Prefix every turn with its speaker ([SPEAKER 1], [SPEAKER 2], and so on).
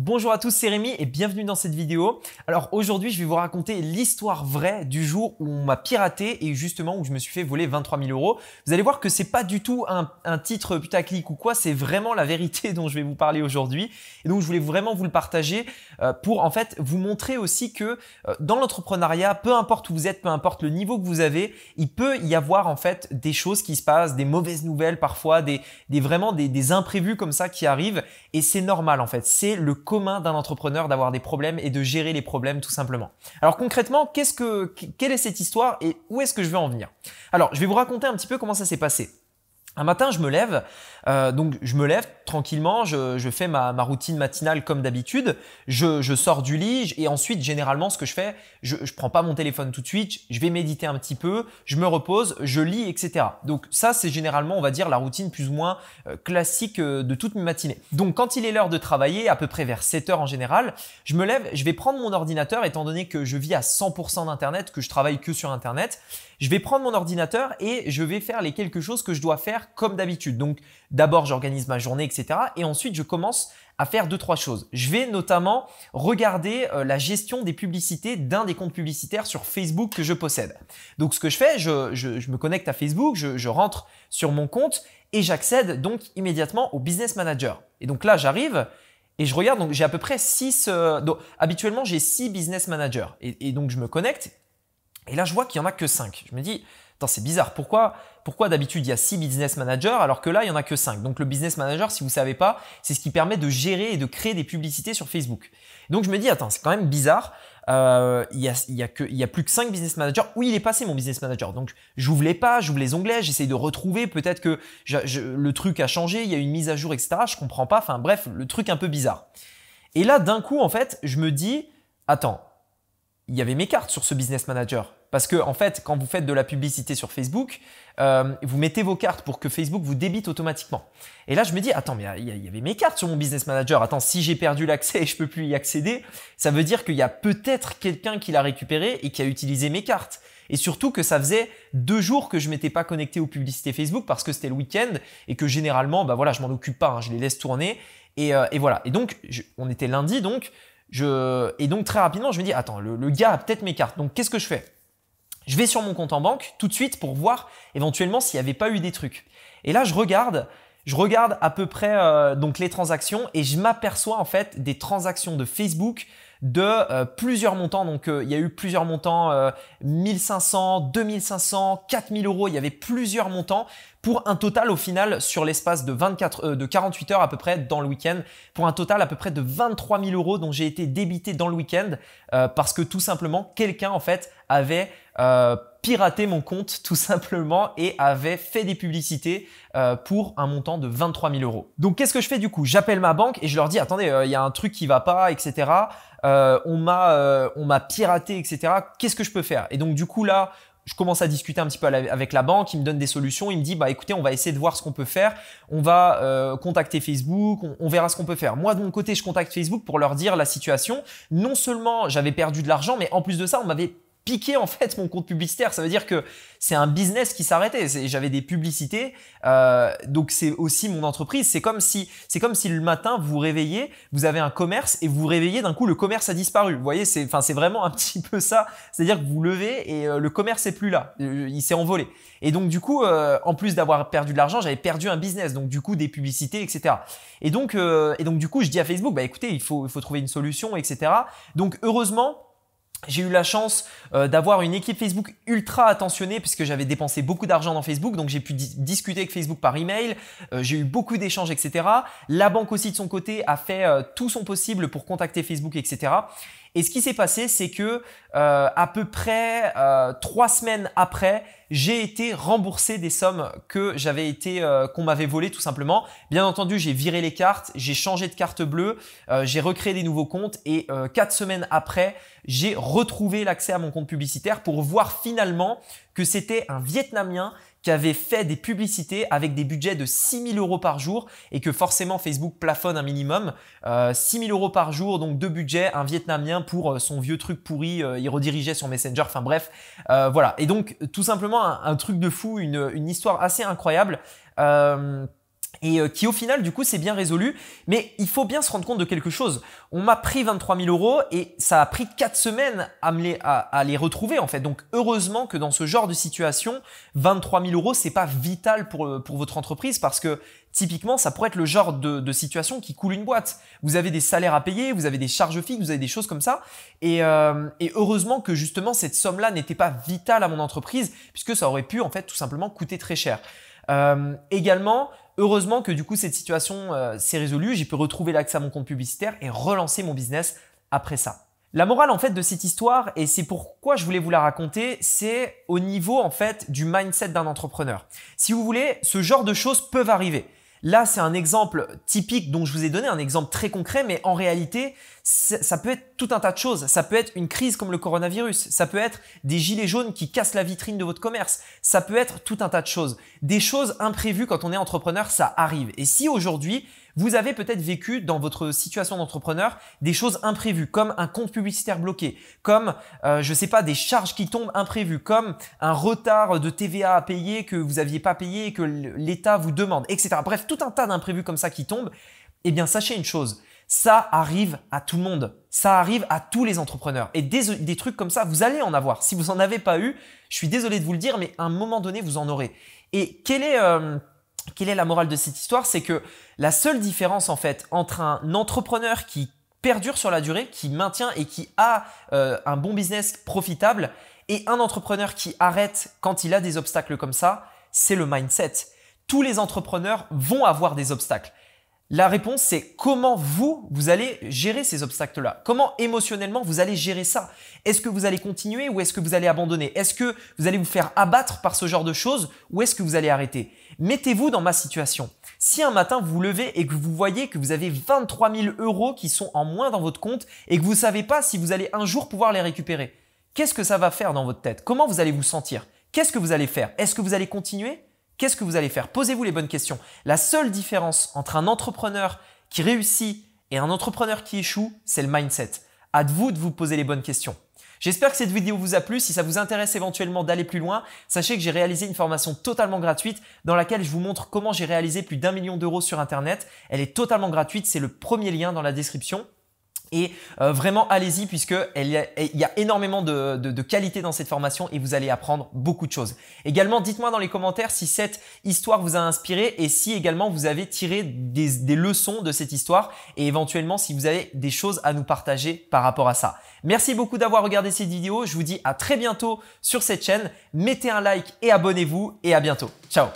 [SPEAKER 1] Bonjour à tous, c'est Rémi et bienvenue dans cette vidéo. Alors aujourd'hui, je vais vous raconter l'histoire vraie du jour où on m'a piraté et justement où je me suis fait voler 23 000 euros. Vous allez voir que c'est pas du tout un, titre putaclic ou quoi, c'est vraiment la vérité dont je vais vous parler aujourd'hui. Et donc je voulais vraiment vous le partager euh, pour en fait vous montrer aussi que euh, dans l'entrepreneuriat, peu importe où vous êtes, peu importe le niveau que vous avez, il peut y avoir en fait des choses qui se passent, des mauvaises nouvelles parfois, des, vraiment des, des imprévus comme ça qui arrivent et c'est normal en fait. C'est le commun d'un entrepreneur d'avoir des problèmes et de gérer les problèmes tout simplement. Alors concrètement, quelle est cette histoire et où est-ce que je veux en venir Alors, je vais vous raconter un petit peu comment ça s'est passé. Un matin, je me lève, euh, donc je me lève tranquillement, je, fais ma, routine matinale comme d'habitude, je, sors du lit et ensuite, généralement, ce que je fais, je, ne prends pas mon téléphone tout de suite, je vais méditer un petit peu, je me repose, je lis, etc. Donc ça, c'est généralement, on va dire, la routine plus ou moins euh, classique euh, de toute ma matinée. Donc quand il est l'heure de travailler, à peu près vers 7 heures en général, je me lève, je vais prendre mon ordinateur, étant donné que je vis à 100% d'Internet, que je travaille que sur Internet, je vais prendre mon ordinateur et je vais faire les quelque chose que je dois faire comme d'habitude. Donc d'abord j'organise ma journée, etc. Et ensuite je commence à faire deux trois choses. Je vais notamment regarder euh, la gestion des publicités d'un des comptes publicitaires sur Facebook que je possède. Donc ce que je fais, je, me connecte à Facebook, je, rentre sur mon compte et j'accède donc immédiatement au business manager. Et donc là j'arrive. Et je regarde, donc j'ai à peu près 6... Euh, habituellement, j'ai six business managers. Et, donc je me connecte. Et là, je vois qu'il n'y en a que 5. Je me dis, c'est bizarre. Pourquoi, pourquoi d'habitude il y a six business managers alors que là il y en a que cinq Donc le business manager, si vous ne savez pas, c'est ce qui permet de gérer et de créer des publicités sur Facebook. Donc je me dis, attends, c'est quand même bizarre. Euh, il n'y a, y a, a plus que cinq business managers. où il est passé mon business manager. Donc j'ouvre les pages, j'ouvre les onglets, j'essaye de retrouver. Peut-être que le truc a changé, il y a une mise à jour, etc. Je comprends pas. Enfin bref, le truc un peu bizarre. Et là, d'un coup, en fait, je me dis, attends, il y avait mes cartes sur ce business manager. Parce que, en fait, quand vous faites de la publicité sur Facebook, euh, vous mettez vos cartes pour que Facebook vous débite automatiquement. Et là, je me dis, attends, mais il y, avait mes cartes sur mon business manager. Attends, si j'ai perdu l'accès et je peux plus y accéder, ça veut dire qu'il y a peut-être quelqu'un qui l'a récupéré et qui a utilisé mes cartes. Et surtout que ça faisait deux jours que je m'étais pas connecté aux publicités Facebook parce que c'était le week-end et que généralement, bah voilà, je m'en occupe pas, hein, je les laisse tourner. Et, euh, et voilà. Et donc, on était lundi, donc je, et donc très rapidement, je me dis, attends, le gars a peut-être mes cartes. Donc, qu'est-ce que je fais je vais sur mon compte en banque tout de suite pour voir éventuellement s'il n'y avait pas eu des trucs. Et là, je regarde, je regarde à peu près euh, donc les transactions et je m'aperçois en fait des transactions de Facebook, de euh, plusieurs montants. Donc euh, il y a eu plusieurs montants, 1500, 2500, 4000 euros, il y avait plusieurs montants pour un total au final sur l'espace de, 24, euh, de 48 heures à peu près dans le week-end, pour un total à peu près de 23 000 euros dont j'ai été débité dans le week-end parce que tout simplement quelqu'un en fait avait piraté mon compte tout simplement et avait fait des publicités euh, pour un montant de 23 000 euros. Donc qu'est-ce que je fais du coup J'appelle ma banque et je leur dis attendez, euh, il y a un truc qui va pas, etc. Euh, on m'a on m'a piraté, etc. Qu'est-ce que je peux faire Et donc du coup là, je commence à discuter un petit peu avec la banque, il me donne des solutions, il me dit bah écoutez, on va essayer de voir ce qu'on peut faire, on va contacter Facebook, on verra ce qu'on peut faire. Moi de mon côté, je contacte Facebook pour leur dire la situation. Non seulement j'avais perdu de l'argent, mais en plus de ça, on m'avait piqué en fait mon compte publicitaire. Ça veut dire que c'est un business qui s'arrêtait. J'avais des publicités, euh, donc c'est aussi mon entreprise. C'est comme si c'est comme si le matin vous, vous réveillez, vous avez un commerce et vous, réveillez d'un coup le commerce a disparu. Vous voyez, c'est enfin c'est vraiment un petit peu ça. C'est-à-dire que vous levez et euh, le commerce est plus là, euh, il s'est envolé. Et donc du coup, en plus d'avoir perdu de l'argent, j'avais perdu un business, donc du coup des publicités, etc. Et donc et donc du coup, je dis à Facebook, bah écoutez, il faut il faut trouver une solution, etc. Donc heureusement j'ai eu la chance euh, d'avoir une équipe Facebook ultra attentionnée puisque j'avais dépensé beaucoup d'argent dans Facebook, donc j'ai pu discuter avec Facebook par email, euh, j'ai eu beaucoup d'échanges, etc. La banque aussi de son côté a fait euh, tout son possible pour contacter Facebook, etc. Et ce qui s'est passé, c'est que euh, à peu près euh, trois semaines après, j'ai été remboursé des sommes que j'avais été euh, qu'on m'avait volées tout simplement. Bien entendu, j'ai viré les cartes, j'ai changé de carte bleue, j'ai recréé des nouveaux comptes et quatre semaines après, j'ai retrouvé l'accès à mon compte publicitaire pour voir finalement que c'était un Vietnamien qui avait fait des publicités avec des budgets de 6000 euros par jour et que forcément Facebook plafonne un minimum. 6 euh, 6000 euros par jour, donc deux budgets, un Vietnamien pour euh, son vieux truc pourri, euh, il redirigeait sur Messenger, enfin bref, voilà. Et donc tout simplement un, truc de fou, une, histoire assez incroyable et euh, qui au final du coup c'est bien résolu, mais il faut bien se rendre compte de quelque chose. On m'a pris 23 000 euros et ça a pris 4 semaines à, les, à, les retrouver en fait. Donc heureusement que dans ce genre de situation, 23 000 euros c'est pas vital pour, euh, pour votre entreprise parce que typiquement ça pourrait être le genre de, situation qui coule une boîte. Vous avez des salaires à payer, vous avez des charges fixes, vous avez des choses comme ça. et euh, heureusement que justement cette somme-là n'était pas vitale à mon entreprise puisque ça aurait pu en fait tout simplement coûter très cher. Euh, également, heureusement que du coup cette situation euh, s'est résolue, j'ai pu retrouver l'accès à mon compte publicitaire et relancer mon business après ça. La morale en fait de cette histoire, et c'est pourquoi je voulais vous la raconter, c'est au niveau en fait du mindset d'un entrepreneur. Si vous voulez, ce genre de choses peuvent arriver. Là, c'est un exemple typique dont je vous ai donné, un exemple très concret, mais en réalité, ça peut être tout un tas de choses. Ça peut être une crise comme le coronavirus, ça peut être des gilets jaunes qui cassent la vitrine de votre commerce, ça peut être tout un tas de choses. Des choses imprévues quand on est entrepreneur, ça arrive. Et si aujourd'hui, vous avez peut-être vécu dans votre situation d'entrepreneur des choses imprévues, comme un compte publicitaire bloqué, comme, je euh, je sais pas, des charges qui tombent imprévues, comme un retard de TVA à payer que vous n'aviez pas payé et que l'État vous demande, etc. Bref, tout un tas d'imprévus comme ça qui tombent. Eh bien, sachez une chose, ça arrive à tout le monde. Ça arrive à tous les entrepreneurs. Et des, trucs comme ça, vous allez en avoir. Si vous n'en avez pas eu, je suis désolé de vous le dire, mais à un moment donné, vous en aurez. Et quel est... Euh, quelle est la morale de cette histoire C'est que la seule différence en fait entre un entrepreneur qui perdure sur la durée, qui maintient et qui a euh, un bon business profitable, et un entrepreneur qui arrête quand il a des obstacles comme ça, c'est le mindset. Tous les entrepreneurs vont avoir des obstacles. La réponse, c'est comment vous, vous allez gérer ces obstacles-là Comment émotionnellement vous allez gérer ça Est-ce que vous allez continuer ou est-ce que vous allez abandonner Est-ce que vous allez vous faire abattre par ce genre de choses ou est-ce que vous allez arrêter Mettez-vous dans ma situation. Si un matin vous levez et que vous voyez que vous avez 23 000 euros qui sont en moins dans votre compte et que vous ne savez pas si vous allez un jour pouvoir les récupérer, qu'est-ce que ça va faire dans votre tête Comment vous allez vous sentir Qu'est-ce que vous allez faire Est-ce que vous allez continuer Qu'est-ce que vous allez faire Posez-vous les bonnes questions. La seule différence entre un entrepreneur qui réussit et un entrepreneur qui échoue, c'est le mindset. À vous de vous poser les bonnes questions. J'espère que cette vidéo vous a plu. Si ça vous intéresse éventuellement d'aller plus loin, sachez que j'ai réalisé une formation totalement gratuite dans laquelle je vous montre comment j'ai réalisé plus d'un million d'euros sur Internet. Elle est totalement gratuite, c'est le premier lien dans la description. Et euh, vraiment, allez-y puisque il y, a énormément de, qualité dans cette formation et vous allez apprendre beaucoup de choses. Également, dites-moi dans les commentaires si cette histoire vous a inspiré et si également vous avez tiré des, des leçons de cette histoire et éventuellement si vous avez des choses à nous partager par rapport à ça. Merci beaucoup d'avoir regardé cette vidéo. Je vous dis à très bientôt sur cette chaîne. Mettez un like et abonnez-vous et à bientôt. Ciao